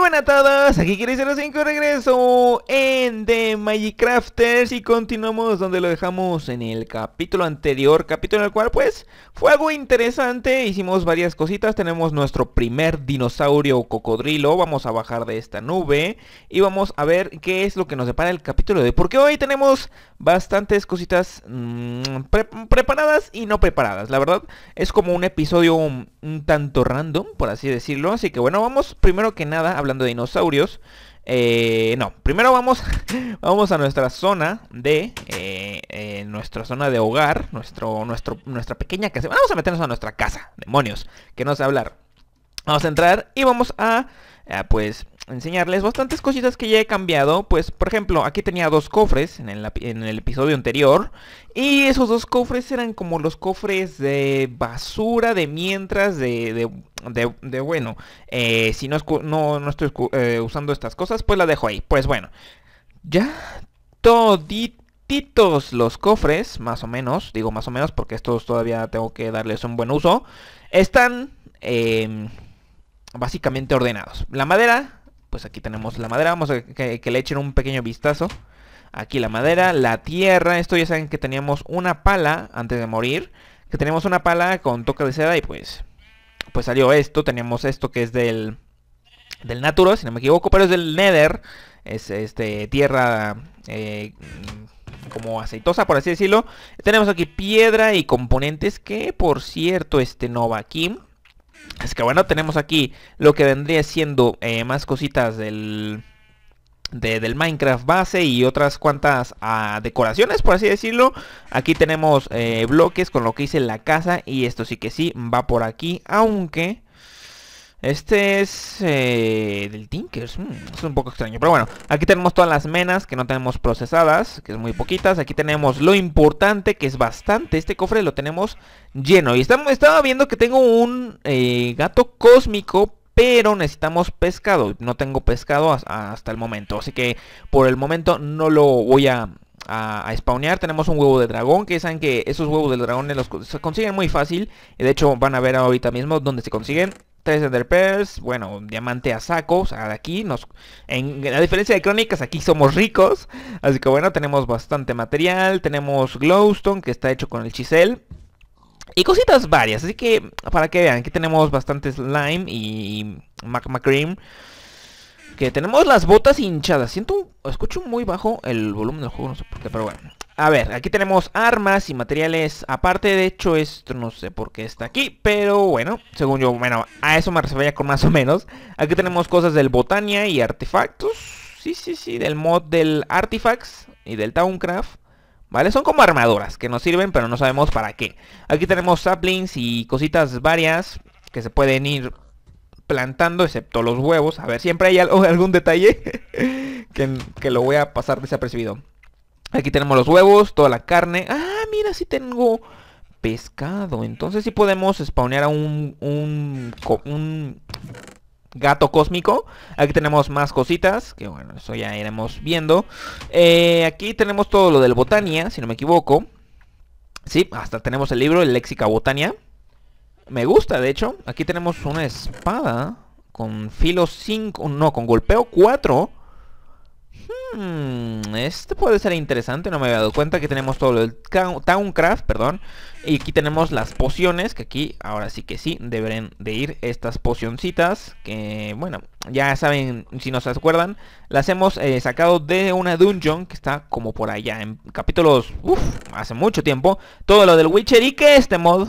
buenas a todos, aquí los 05 regreso en The Magic Crafters y continuamos donde lo dejamos en el capítulo anterior, capítulo en el cual pues fue algo interesante, hicimos varias cositas, tenemos nuestro primer dinosaurio cocodrilo, vamos a bajar de esta nube y vamos a ver qué es lo que nos depara el capítulo de porque hoy tenemos bastantes cositas mm, preparadas y no preparadas, la verdad es como un episodio un tanto random, por así decirlo. Así que bueno, vamos primero que nada, hablando de dinosaurios. Eh, no, primero vamos, vamos a nuestra zona de... Eh, eh, nuestra zona de hogar, nuestro, nuestra pequeña casa. Vamos a meternos a nuestra casa, demonios, que no sé hablar. Vamos a entrar y vamos a ah, pues, enseñarles bastantes cositas que ya he cambiado. Pues, por ejemplo, aquí tenía dos cofres en el, episodio anterior. Y esos dos cofres eran como los cofres de basura de mientras de... de, bueno, eh, si no, no, no estoy eh, usando estas cosas, pues la dejo ahí. Pues bueno, ya todititos los cofres, más o menos, digo más o menos porque estos todavía tengo que darles un buen uso, están em, básicamente ordenados. La madera pues aquí tenemos la madera. Vamos a que, le echen un pequeño vistazo. Aquí la madera, la tierra. Esto ya saben que teníamos una pala antes de morir. Que teníamos una pala con toca de seda y pues... Pues salió esto. Tenemos esto que es del... Del Naturo, si no me equivoco, pero es del Nether. Es este tierra... Eh, como aceitosa, por así decirlo. Tenemos aquí piedra y componentes que, por cierto, este Nova Kim es que bueno, tenemos aquí lo que vendría siendo eh, más cositas del, del Minecraft base y otras cuantas ah, decoraciones, por así decirlo. Aquí tenemos eh, bloques con lo que hice la casa y esto sí que sí va por aquí, aunque... Este es eh, del Tinkers. es un poco extraño. Pero bueno, aquí tenemos todas las menas que no tenemos procesadas, que es muy poquitas. Aquí tenemos lo importante, que es bastante. Este cofre lo tenemos lleno. Y estaba viendo que tengo un eh, gato cósmico, pero necesitamos pescado. No tengo pescado hasta el momento. Así que por el momento no lo voy a, a, spawnear. Tenemos un huevo de dragón. Que saben que esos huevos de dragón los, se consiguen muy fácil. De hecho van a ver ahorita mismo dónde se consiguen. Tres Enderpearls, bueno, diamante a saco, o sea, de aquí nos... En, a diferencia de Crónicas, aquí somos ricos, así que bueno, tenemos bastante material, tenemos Glowstone, que está hecho con el chisel, y cositas varias, así que para que vean, aquí tenemos bastante slime y magma cream. Que tenemos las botas hinchadas. Siento, escucho muy bajo el volumen del juego, no sé por qué, pero bueno. A ver, aquí tenemos armas y materiales aparte. De hecho, esto no sé por qué está aquí. Pero bueno, según yo, bueno, a eso me refería con más o menos. Aquí tenemos cosas del Botania y artefactos. Sí, sí, sí, del mod del Artifacts y del Towncraft. ¿Vale? Son como armaduras que nos sirven, pero no sabemos para qué. Aquí tenemos saplings y cositas varias que se pueden ir plantando, excepto los huevos. A ver, siempre hay algún detalle que, que lo voy a pasar desapercibido. Aquí tenemos los huevos, toda la carne. Ah, mira, sí tengo pescado. Entonces sí podemos spawnear a un, gato cósmico. Aquí tenemos más cositas, que bueno, eso ya iremos viendo. Eh, aquí tenemos todo lo del Botania, si no me equivoco. Sí, hasta tenemos el libro, el Léxica Botania. Me gusta, de hecho. Aquí tenemos una espada con filo 5, no, con golpeo 4. Hmm, este puede ser interesante, no me había dado cuenta que tenemos todo el Towncraft, perdón. Y aquí tenemos las pociones, que aquí ahora sí que sí, deberán de ir estas pocioncitas. Que bueno, ya saben, si no se acuerdan, las hemos eh, sacado de una dungeon que está como por allá en capítulos, uff, hace mucho tiempo. Todo lo del Witcher y que este mod,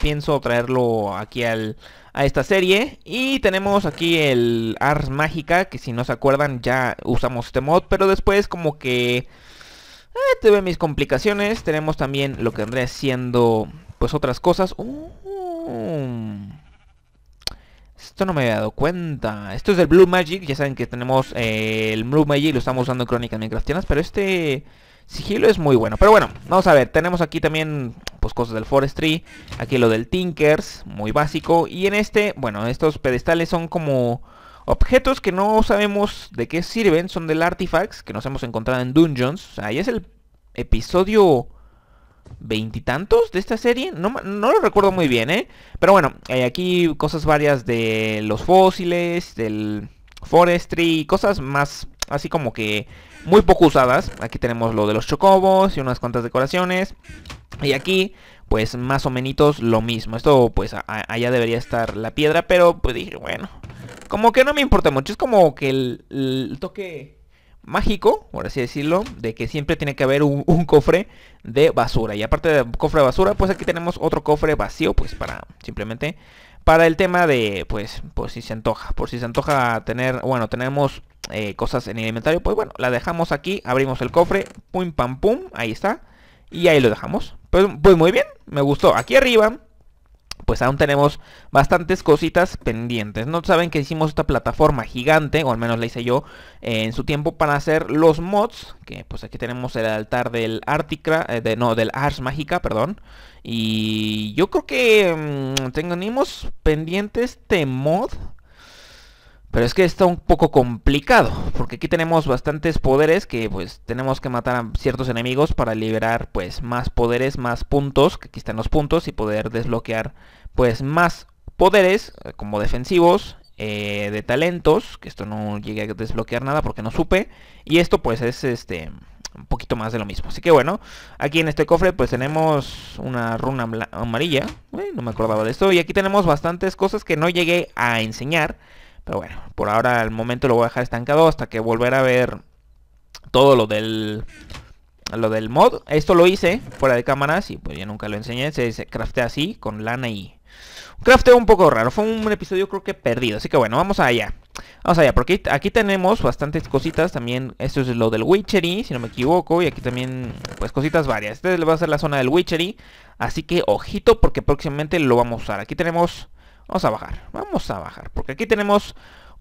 pienso traerlo aquí al a esta serie. Y tenemos aquí el Ars Mágica, que si no se acuerdan ya usamos este mod, pero después como que... Eh, tuve mis complicaciones. Tenemos también lo que andré haciendo pues otras cosas. Uh, esto no me había dado cuenta. Esto es el Blue Magic. Ya saben que tenemos eh, el Blue Magic. Lo estamos usando en Crónicas Minecraftianas. Pero este... Sigilo es muy bueno. Pero bueno, vamos a ver. Tenemos aquí también pues cosas del Forestry. Aquí lo del Tinkers, muy básico. Y en este, bueno, estos pedestales son como objetos que no sabemos de qué sirven. Son del Artifacts que nos hemos encontrado en Dungeons. O sea, es el episodio veintitantos de esta serie. No, no, lo recuerdo muy bien, ¿eh? Pero bueno, hay aquí cosas varias de los fósiles, del forestry, cosas más así como que muy poco usadas. Aquí tenemos lo de los chocobos y unas cuantas decoraciones. Y aquí, pues más o menos lo mismo. Esto, pues allá debería estar la piedra, pero pues dije, bueno. Como que no me importa mucho, es como que el, toque mágico, por así decirlo, de que siempre tiene que haber un, cofre de basura. Y aparte del cofre de basura, pues aquí tenemos otro cofre vacío, pues para simplemente para el tema de, pues, pues si se antoja, por si se antoja tener, bueno, tenemos eh, cosas en el inventario, pues bueno, la dejamos aquí, abrimos el cofre, pum pam pum, ahí está. Y ahí lo dejamos. Pues, pues, muy bien, me gustó. Aquí arriba pues aún tenemos bastantes cositas pendientes. No saben que hicimos esta plataforma gigante, o al menos la hice yo eh, en su tiempo para hacer los mods, que pues aquí tenemos el altar del Articra, eh, de, no, del Ars Mágica, perdón. Y yo creo que mmm, tenemos Pendientes de mod pero es que está un poco complicado, porque aquí tenemos bastantes poderes que pues tenemos que matar a ciertos enemigos para liberar pues más poderes, más puntos, que aquí están los puntos, y poder desbloquear pues más poderes eh, como defensivos, eh, de talentos, que esto no llegué a desbloquear nada porque no supe, y esto pues es este un poquito más de lo mismo. Así que bueno, aquí en este cofre pues tenemos una runa amarilla, no me acordaba de esto, y aquí tenemos bastantes cosas que no llegué a enseñar, pero bueno, por ahora al momento lo voy a dejar estancado hasta que volver a ver todo lo del lo del mod. Esto lo hice fuera de cámaras y pues ya nunca lo enseñé. Se, dice así, con lana y... Un crafteo un poco raro. Fue un episodio creo que perdido. Así que bueno, vamos allá. Vamos allá, porque aquí tenemos bastantes cositas también. Esto es lo del Witchery, si no me equivoco. Y aquí también, pues cositas varias. Este va a ser la zona del Witchery. Así que ojito, porque próximamente lo vamos a usar. Aquí tenemos Vamos a bajar, vamos a bajar, porque aquí tenemos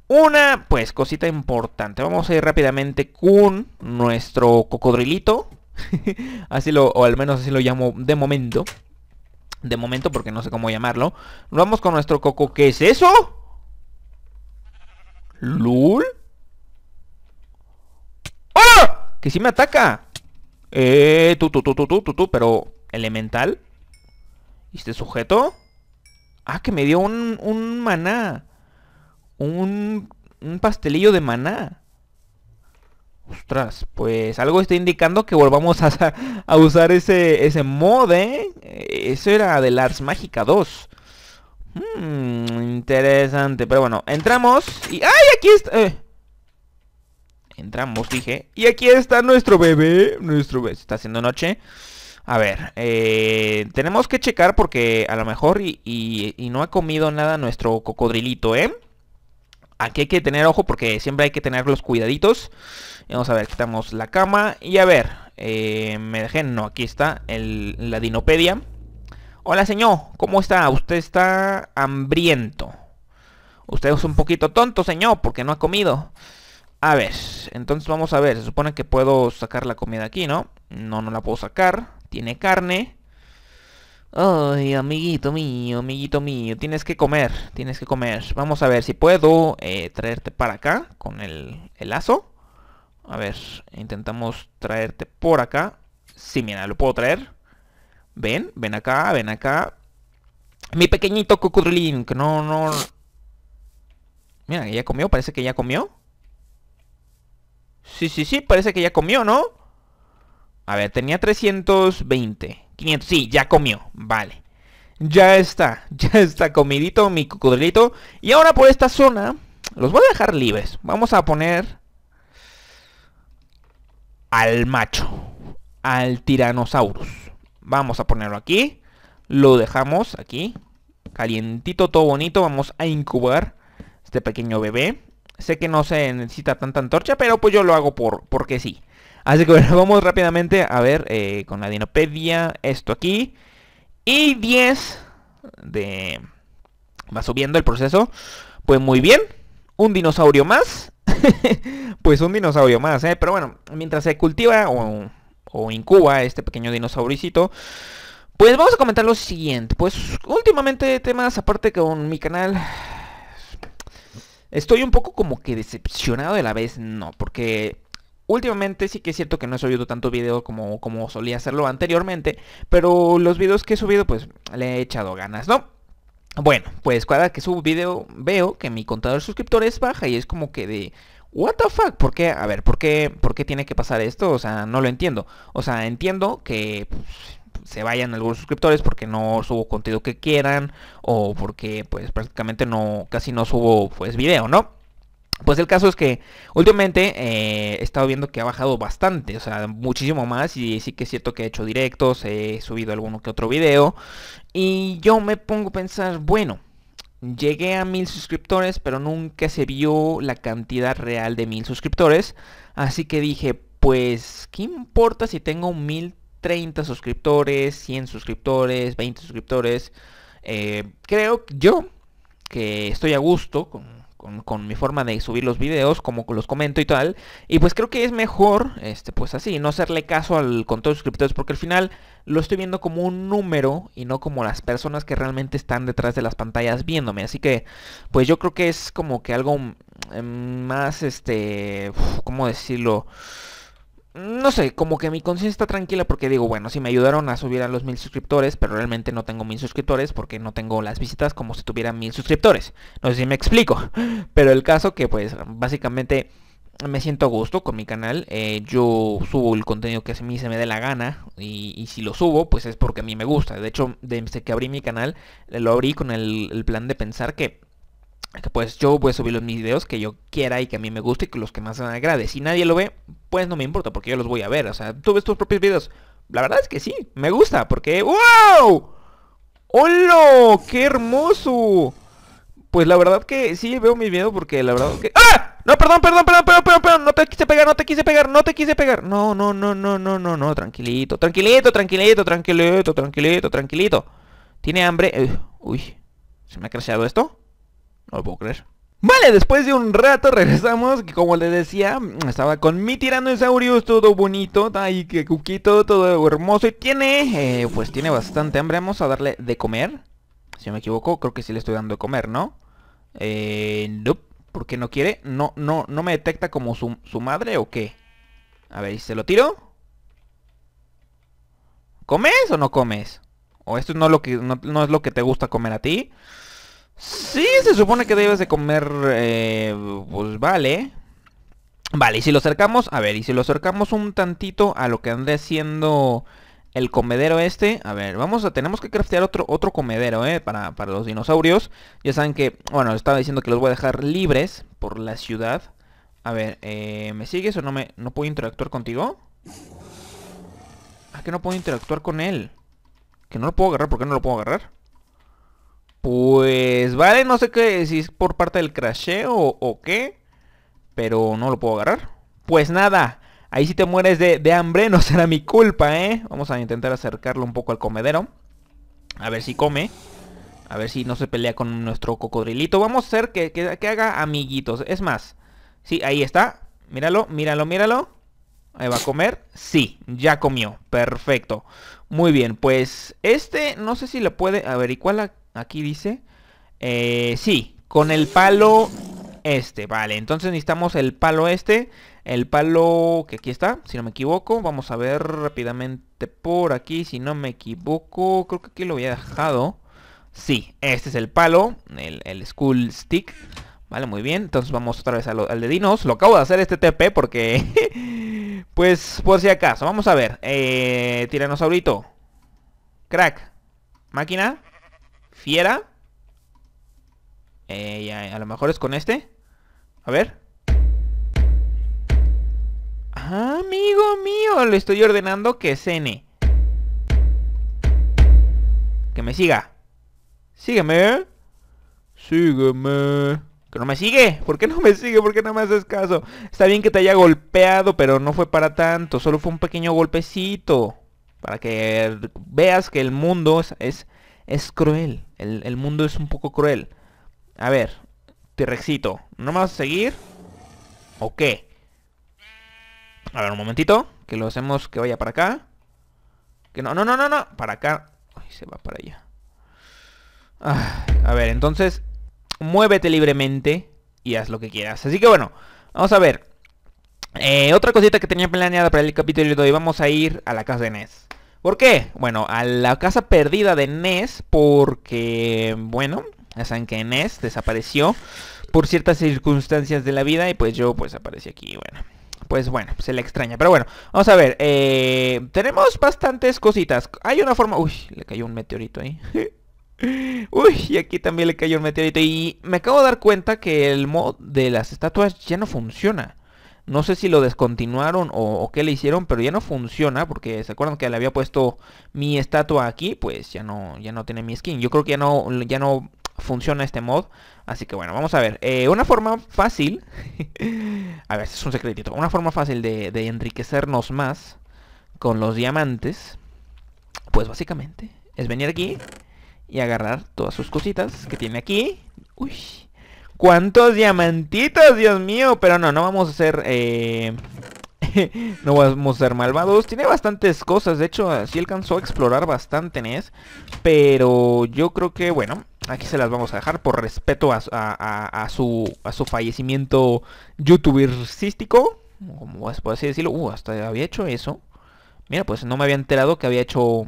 una, pues, cosita importante. Vamos a ir rápidamente con nuestro cocodrilito. así lo, o al menos así lo llamo de momento. De momento, porque no sé cómo llamarlo. Vamos con nuestro coco. ¿Qué es eso? ¿Lul? ¡Oh! Que sí me ataca. Eh, tú, tú, tú, tú, tú, tú, pero elemental. ¿Y este sujeto? Ah, que me dio un, maná. Un, un pastelillo de maná. Ostras, pues algo está indicando que volvamos a, usar ese, ese mod, ¿eh? Eso era de Lars Mágica 2. Hmm, interesante, pero bueno, entramos y... ¡Ay, aquí está! Eh! Entramos, dije. Y aquí está nuestro bebé. Nuestro bebé. está haciendo noche. A ver, eh, tenemos que checar porque a lo mejor y, no ha comido nada nuestro cocodrilito, ¿eh? Aquí hay que tener ojo porque siempre hay que tener los cuidaditos. Vamos a ver, quitamos la cama y a ver, eh, me dejen, no, aquí está el, la dinopedia. Hola señor, ¿cómo está? Usted está hambriento. Usted es un poquito tonto, señor, porque no ha comido. A ver, entonces vamos a ver, se supone que puedo sacar la comida aquí, ¿no? No, no la puedo sacar tiene carne. Ay, amiguito mío, amiguito mío, tienes que comer, tienes que comer. Vamos a ver si puedo eh, traerte para acá con el, lazo. A ver, intentamos traerte por acá. Sí, mira, lo puedo traer. Ven, ven acá, ven acá. Mi pequeñito cocodrilín, que no, no... Mira, ya comió, parece que ya comió. Sí, sí, sí, parece que ya comió, ¿no? A ver, tenía 320. 500, sí, ya comió. Vale. Ya está, ya está comidito mi cocodrilito. Y ahora por esta zona los voy a dejar libres. Vamos a poner al macho, al tiranosaurus. Vamos a ponerlo aquí. Lo dejamos aquí. Calientito, todo bonito. Vamos a incubar este pequeño bebé. Sé que no se necesita tanta antorcha, pero pues yo lo hago por, porque sí. Así que vamos rápidamente a ver eh, con la dinopedia esto aquí. Y 10 de... Va subiendo el proceso. Pues muy bien. Un dinosaurio más. pues un dinosaurio más, ¿eh? Pero bueno, mientras se cultiva o, o incuba este pequeño dinosauricito. Pues vamos a comentar lo siguiente. Pues últimamente temas, aparte con mi canal, estoy un poco como que decepcionado de la vez, no, porque Últimamente sí que es cierto que no he subido tanto video como, como solía hacerlo anteriormente, pero los videos que he subido pues le he echado ganas, ¿no? Bueno, pues cada que subo video veo que mi contador de suscriptores baja y es como que de... What the fuck? ¿Por qué? A ver, ¿por qué, ¿por qué tiene que pasar esto? O sea, no lo entiendo. O sea, entiendo que pues, se vayan algunos suscriptores porque no subo contenido que quieran o porque pues prácticamente no, casi no subo pues video, ¿no? Pues el caso es que últimamente eh, he estado viendo que ha bajado bastante, o sea, muchísimo más. Y sí que es cierto que he hecho directos, he subido alguno que otro video. Y yo me pongo a pensar, bueno, llegué a mil suscriptores, pero nunca se vio la cantidad real de mil suscriptores. Así que dije, pues, ¿qué importa si tengo mil 30 suscriptores, 100 suscriptores, 20 suscriptores? Eh, creo yo que estoy a gusto con con, mi forma de subir los videos, como los comento y tal. Y pues creo que es mejor, este, pues así, no hacerle caso al todos de suscriptores, porque al final lo estoy viendo como un número y no como las personas que realmente están detrás de las pantallas viéndome. Así que, pues yo creo que es como que algo mm, más, este, como ¿cómo decirlo? no sé, como que mi conciencia está tranquila porque digo, bueno, si me ayudaron a subir a los mil suscriptores, pero realmente no tengo mil suscriptores porque no tengo las visitas como si tuviera mil suscriptores. No sé si me explico, pero el caso que pues básicamente me siento a gusto con mi canal. Eh, yo subo el contenido que a mí se me dé la gana. Y, si lo subo, pues es porque a mí me gusta. De hecho, desde que abrí mi canal, lo abrí con el plan de pensar que que pues yo voy a subir los mis videos que yo quiera y que a mí me guste y que los que más me agrade. Si nadie lo ve, pues no me importa porque yo los voy a ver. O sea, tú ves tus propios videos. La verdad es que sí, me gusta porque ¡Wow! ¡Hola! ¡Qué hermoso! Pues la verdad que sí veo mis videos porque la verdad que... ¡Ah! No, perdón, perdón, perdón, perdón, perdón, perdón, no te quise pegar, no te quise pegar, no te quise pegar. No, no, no, no, no, no, no, tranquilito, tranquilito, tranquilito, tranquilito, tranquilito, tranquilito. ¿Tiene hambre? uy, ¿se me ha crecido esto? No lo puedo creer. Vale, después de un rato regresamos, que como les decía, estaba con mi saurios, todo bonito, ay que cuquito, todo hermoso, y tiene, eh, pues tiene bastante hambre, vamos a darle de comer, si no me equivoco, creo que sí le estoy dando de comer, ¿no? Eh, ¿Por qué no quiere, no, no, no me detecta como su, madre o qué. A ver, se lo tiro? ¿Comes o no comes? O esto no, lo que, no es lo que te gusta comer a ti. Sí, se supone que debes de comer... Eh, pues vale. Vale, y si lo acercamos... A ver, y si lo acercamos un tantito a lo que ande haciendo el comedero este. A ver, vamos a, tenemos que craftear otro, otro comedero, eh, para, los dinosaurios. Ya saben que, bueno, estaba diciendo que los voy a dejar libres por la ciudad. A ver, eh, ¿me sigues o no me, no puedo interactuar contigo? ¿A que no puedo interactuar con él. Que no lo puedo agarrar, ¿por qué no lo puedo agarrar? Pues vale, no sé qué, si es por parte del crasheo o, qué. Pero no lo puedo agarrar. Pues nada, ahí si te mueres de, hambre no será mi culpa, ¿eh? Vamos a intentar acercarlo un poco al comedero. A ver si come. A ver si no se pelea con nuestro cocodrilito. Vamos a hacer que, haga amiguitos. Es más, sí, ahí está. Míralo, míralo, míralo. Ahí va a comer. Sí, ya comió. Perfecto. Muy bien, pues este no sé si le puede... A ver, ¿y cuál Aquí dice. Eh, sí, con el palo este. Vale, entonces necesitamos el palo este. El palo que aquí está, si no me equivoco. Vamos a ver rápidamente por aquí, si no me equivoco. Creo que aquí lo había dejado. Sí, este es el palo, el, el school stick. Vale, muy bien. Entonces vamos otra vez al de Dinos. Lo acabo de hacer este TP porque... pues por si acaso. Vamos a ver. Eh, tiranosaurito. Crack. Máquina. Fiera. Eh, a lo mejor es con este. A ver. Ah, amigo mío, le estoy ordenando que cene. Que me siga. Sígueme. Sígueme. Que no me sigue. ¿Por qué no me sigue? ¿Por qué no me haces caso? Está bien que te haya golpeado, pero no fue para tanto. Solo fue un pequeño golpecito. Para que veas que el mundo es es cruel. El, mundo es un poco cruel. A ver, T-Rexito, ¿no me vas a seguir? ¿O qué? A ver, un momentito. Que lo hacemos que vaya para acá. Que no, no, no, no, no. Para acá. Ay, se va para allá. Ah, a ver, entonces. Muévete libremente. Y haz lo que quieras. Así que bueno. Vamos a ver. Eh, otra cosita que tenía planeada para el capítulo de hoy. Vamos a ir a la casa de Ness. ¿Por qué? Bueno, a la casa perdida de Ness porque, bueno, ya saben que Ness desapareció por ciertas circunstancias de la vida y pues yo pues aparecí aquí, bueno. Pues bueno, se le extraña. Pero bueno, vamos a ver. Eh, tenemos bastantes cositas. Hay una forma... Uy, le cayó un meteorito ahí. Uy, y aquí también le cayó un meteorito. Y me acabo de dar cuenta que el mod de las estatuas ya no funciona. No sé si lo descontinuaron o, qué le hicieron, pero ya no funciona porque se acuerdan que le había puesto mi estatua aquí, pues ya no ya no tiene mi skin. Yo creo que ya no ya no funciona este mod, así que bueno, vamos a ver. Eh, una forma fácil, a ver, es un secretito. Una forma fácil de, de enriquecernos más con los diamantes, pues básicamente es venir aquí y agarrar todas sus cositas que tiene aquí. Uy, cuántos diamantitos, Dios mío. Pero no, no vamos a ser... Eh, no vamos a ser malvados. Tiene bastantes cosas. De hecho, sí alcanzó a explorar bastante NES. Pero yo creo que, bueno, aquí se las vamos a dejar por respeto a, su, fallecimiento youtubercístico. Como por así decirlo. Uh, hasta había hecho eso. Mira, pues no me había enterado que había hecho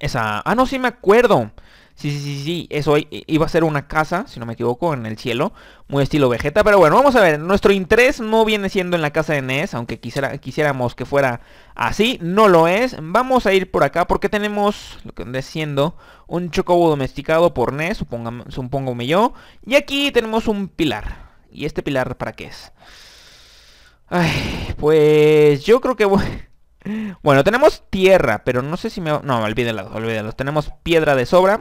esa... Ah, no, sí me acuerdo. Sí, sí, sí, sí, eso iba a ser una casa, si no me equivoco, en el cielo, muy estilo Vegeta, pero bueno, vamos a ver, nuestro interés no viene siendo en la casa de NES, aunque quisiéramos que fuera así, no lo es, vamos a ir por acá porque tenemos, lo que andé siendo, un chocobo domesticado por NES, supongo me yo, y aquí tenemos un pilar, ¿y este pilar para qué es? Ay, pues yo creo que Bueno, tenemos tierra, pero no sé si me... No, olvídalo, olvídalo. Tenemos piedra de sobra.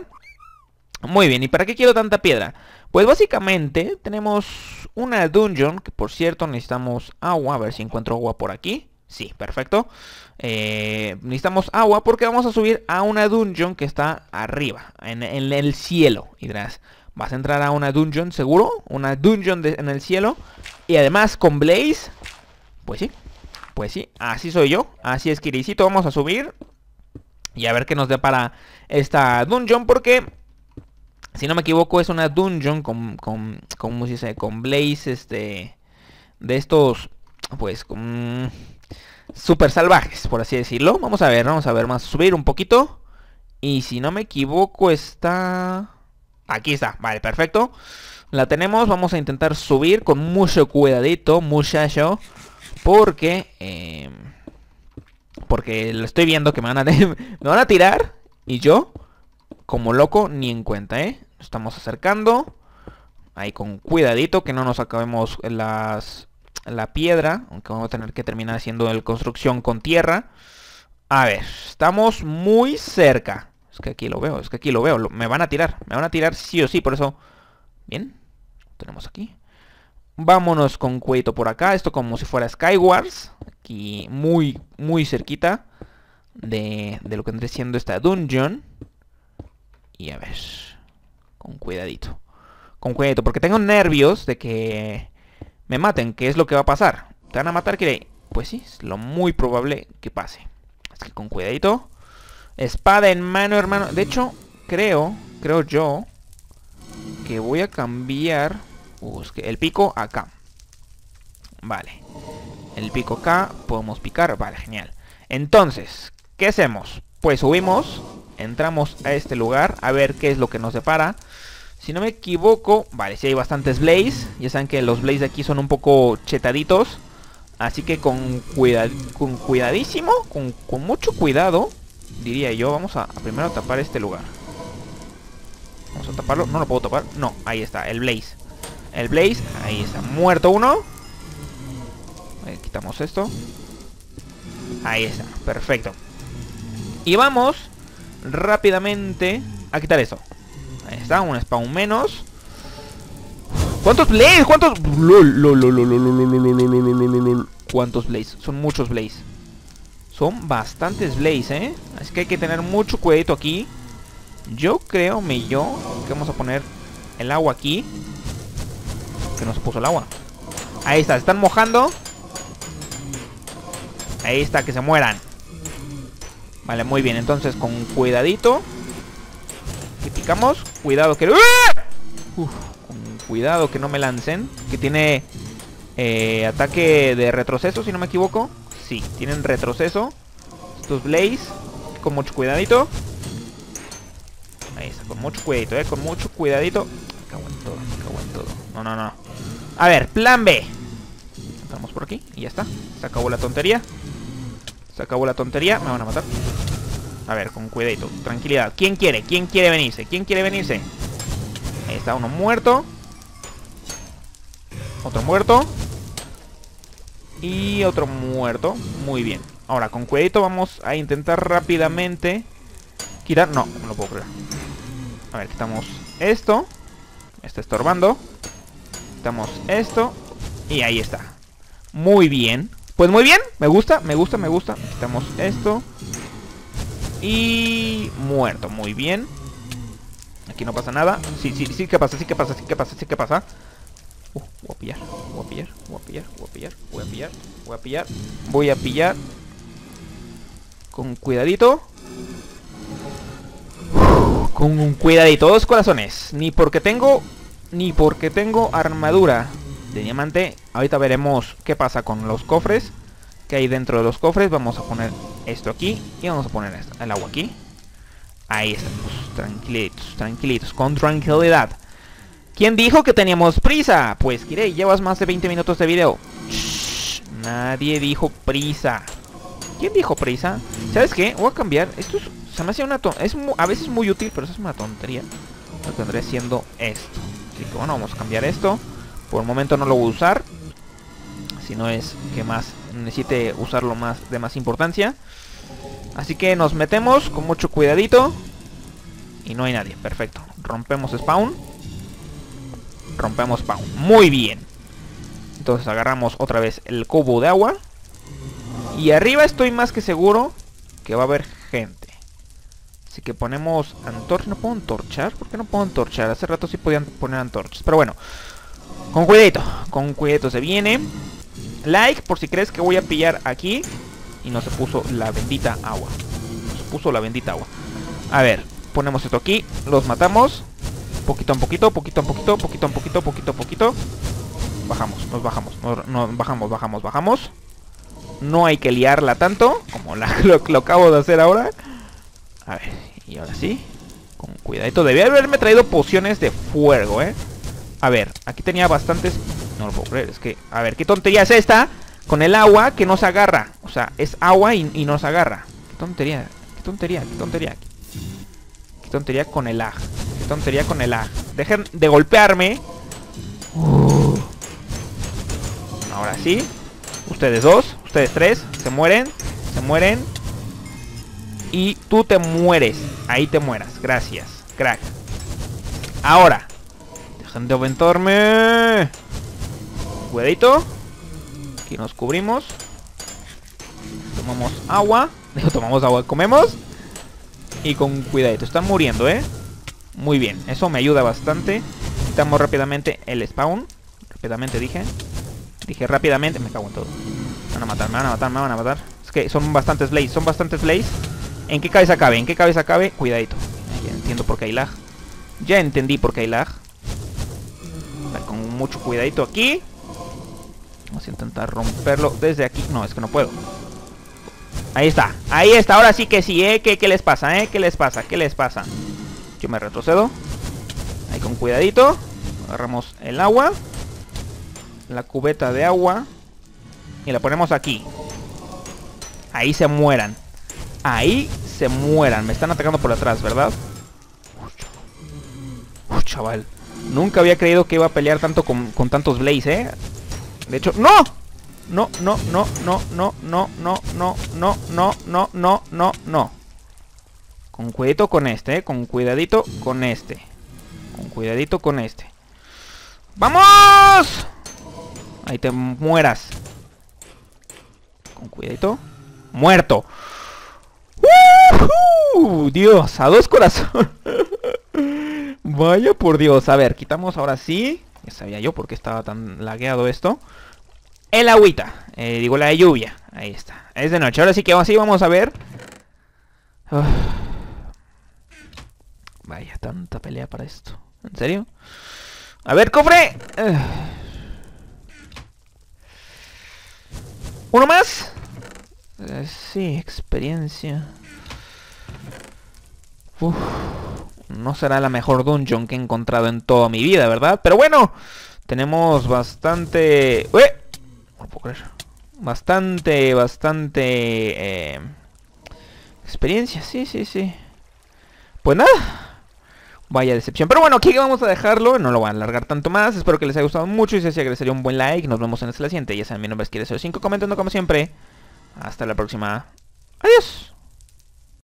Muy bien, ¿y para qué quiero tanta piedra? Pues básicamente tenemos una dungeon, que por cierto necesitamos agua, a ver si encuentro agua por aquí. Sí, perfecto. Eh, necesitamos agua porque vamos a subir a una dungeon que está arriba, en, el cielo. Y dirás, vas a entrar a una dungeon seguro, una dungeon en el cielo. Y además con Blaze, pues sí, pues sí, así soy yo. Así es, Kiricito, vamos a subir y a ver qué nos depara esta dungeon porque si no me equivoco, es una dungeon con, con, blaze, este, de estos, pues, con, super salvajes, por así decirlo. Vamos a ver, vamos a ver, más subir un poquito. Y si no me equivoco, está... Aquí está, vale, perfecto. La tenemos, vamos a intentar subir con mucho cuidadito, muchacho. Porque... Em, porque lo estoy viendo que me van a, me van a tirar. Y yo como loco ni en cuenta, ¿eh? estamos acercando. Ahí con cuidadito que no nos acabemos las, la piedra. Aunque vamos a tener que terminar haciendo el construcción con tierra. A ver, estamos muy cerca. Es que aquí lo veo, es que aquí lo veo. me van a tirar, me van a tirar sí o sí, por eso... Bien, tenemos aquí. Vámonos con cuidadito por acá. Esto como si fuera Skywars. Aquí muy, muy cerquita de, de lo que andré siendo esta dungeon. Y a ver. Con cuidadito. Con cuidadito. Porque tengo nervios de que me maten. ¿Qué es lo que va a pasar? ¿Te van a matar, Kirei? Pues sí, es lo muy probable que pase. Así que con cuidadito. Espada en mano, hermano. De hecho, creo, creo yo, que voy a cambiar el pico acá. Vale. El pico acá, podemos picar. Vale, genial. Entonces, ¿qué hacemos? Pues subimos entramos a este lugar a ver qué es lo que nos separa Si no me equivoco, vale, si hay bastantes blaze. Ya saben que los blaze de aquí son un poco chetaditos. Así que con, cuidado con cuidadísimo, con, mucho cuidado, diría yo, vamos a, primero tapar este lugar. Vamos a taparlo, no lo puedo tapar, no, ahí está, el blaze. El blaze, ahí está, muerto uno. quitamos esto. Ahí está, perfecto. Y vamos rápidamente a quitar eso. Ahí está, un spawn menos. ¿Cuántos blaze? ¿Cuántos? ¿Cuántos blaze? Son muchos blaze. Son bastantes blaze, ¿eh? Así que hay que tener mucho cuidado aquí. Yo creo, me yo, que vamos a poner el agua aquí. Que nos puso el agua. Ahí está, se están mojando. Ahí está, que se mueran. Vale, muy bien, entonces con cuidadito Que picamos Cuidado que... con cuidado que no me lancen Que tiene eh, ataque de retroceso, si no me equivoco Sí, tienen retroceso Estos Blaze Con mucho cuidadito Ahí está, con mucho cuidadito, eh Con mucho cuidadito Me cago en todo, me cago en todo No, no, no A ver, plan B vamos por aquí y ya está Se acabó la tontería se acabó la tontería, me van a matar a ver, con cuidadito, tranquilidad. ¿Quién quiere? ¿Quién quiere venirse? ¿Quién quiere venirse? Ahí está uno muerto. Otro muerto. Y otro muerto. Muy bien. Ahora, con cuidadito vamos a intentar rápidamente quitar... No, no lo puedo creer. A ver, quitamos esto. está estorbando. Quitamos esto. Y ahí está. Muy bien. Pues muy bien. Me gusta, me gusta, me gusta. Quitamos esto. Y muerto, muy bien Aquí no pasa nada Sí, sí, sí qué pasa, sí que pasa, sí que pasa, sí que pasa uh, voy a pillar, voy a pillar, voy a pillar, voy a pillar, voy a pillar, voy a pillar Voy a pillar Con cuidadito Con cuidadito, dos corazones Ni porque tengo, ni porque tengo armadura de diamante Ahorita veremos qué pasa con los cofres que hay dentro de los cofres. Vamos a poner esto aquí y vamos a poner el agua aquí. Ahí estamos, pues, tranquilitos, tranquilitos, con tranquilidad. ¿Quién dijo que teníamos prisa? Pues Kirei, llevas más de 20 minutos de video. nadie dijo prisa. ¿Quién dijo prisa? ¿Sabes qué? Voy a cambiar. Esto se me hace una es a veces muy útil, pero eso es una tontería. Lo tendré siendo esto. Así que bueno, vamos a cambiar esto. Por el momento no lo voy a usar. Si no es que más necesite usarlo más de más importancia. Así que nos metemos con mucho cuidadito. Y no hay nadie, perfecto. Rompemos spawn. Rompemos spawn. Muy bien. Entonces agarramos otra vez el cubo de agua. Y arriba estoy más que seguro que va a haber gente. Así que ponemos antorcha. ¿No puedo antorchar? ¿Por qué no puedo antorchar? Hace rato sí podían poner antorchas. Pero bueno. Con cuidadito. Con cuidadito se viene like por si crees que voy a pillar aquí. Y no se puso la bendita agua. Se puso la bendita agua. A ver, ponemos esto aquí. Los matamos. Poquito a poquito, poquito a poquito, poquito a poquito, poquito a poquito. Bajamos, nos bajamos, nos, bajamos, bajamos, bajamos. No hay que liarla tanto, como la, lo, lo acabo de hacer ahora. A ver, y ahora sí. Con cuidadito. Debía haberme traído pociones de fuego, ¿eh? A ver, aquí tenía bastantes no lo es que... A ver, ¿qué tontería es esta? Con el agua que nos agarra. O sea, es agua y, nos agarra. Qué tontería, qué tontería, qué tontería. Qué tontería con el lag. Qué tontería con el lag. Dejen de golpearme. Uh. Ahora sí. Ustedes dos, ustedes tres, se mueren, se mueren. Y tú te mueres. Ahí te mueras. Gracias, crack. Ahora. Dejen de aventarme. Cuidadito. Aquí nos cubrimos. Tomamos agua. tomamos agua, comemos. Y con cuidadito. Están muriendo, ¿eh? Muy bien. Eso me ayuda bastante. Quitamos rápidamente el spawn. Rápidamente dije. Dije rápidamente. Me cago en todo. Me van a matar, me van a matar, me van a matar. Es que son bastantes blaze. Son bastantes blaze. ¿En qué cabeza cabe? ¿En qué cabeza cabe? Cuidadito. Ya entiendo por qué hay lag. Ya entendí por qué hay lag. Con mucho cuidadito aquí. Vamos a intentar romperlo desde aquí. No, es que no puedo. Ahí está, ahí está, ahora sí que sí, ¿eh? ¿Qué, les pasa, eh? ¿Qué les pasa? ¿Qué les pasa? Yo me retrocedo. Ahí con cuidadito. Agarramos el agua. La cubeta de agua. Y la ponemos aquí. Ahí se mueran. Ahí se mueran. Me están atacando por atrás, ¿verdad? Uf, chaval. Nunca había creído que iba a pelear tanto con, con tantos Blaze, ¿eh? De hecho, ¡no! No, no, no, no, no, no, no, no, no, no, no, no, no, no. Con cuidadito con este, ¿eh? Con cuidadito con este. Con cuidadito con este. ¡Vamos! Ahí te mueras. Con cuidadito. ¡Muerto! ¡Uh! Dios, a dos corazones. Vaya por Dios. A ver, quitamos ahora sí. Ya sabía yo por qué estaba tan lagueado esto. El agüita. Eh, digo, la de lluvia. Ahí está. Es de noche. Ahora sí que así vamos a ver. Vaya, tanta pelea para esto. ¿En serio? A ver, cofre. Uno más. Eh, sí, experiencia. Uf. No será la mejor dungeon que he encontrado en toda mi vida, ¿verdad? Pero bueno, tenemos bastante... Bastante, bastante... Eh, experiencia, sí, sí, sí. Pues nada. Vaya decepción. Pero bueno, aquí vamos a dejarlo. No lo voy a alargar tanto más. Espero que les haya gustado mucho. Y si es agradecería un buen like. Nos vemos en el siguiente. Ya saben, mi nombre es Kire05. Comentando como siempre. Hasta la próxima. Adiós.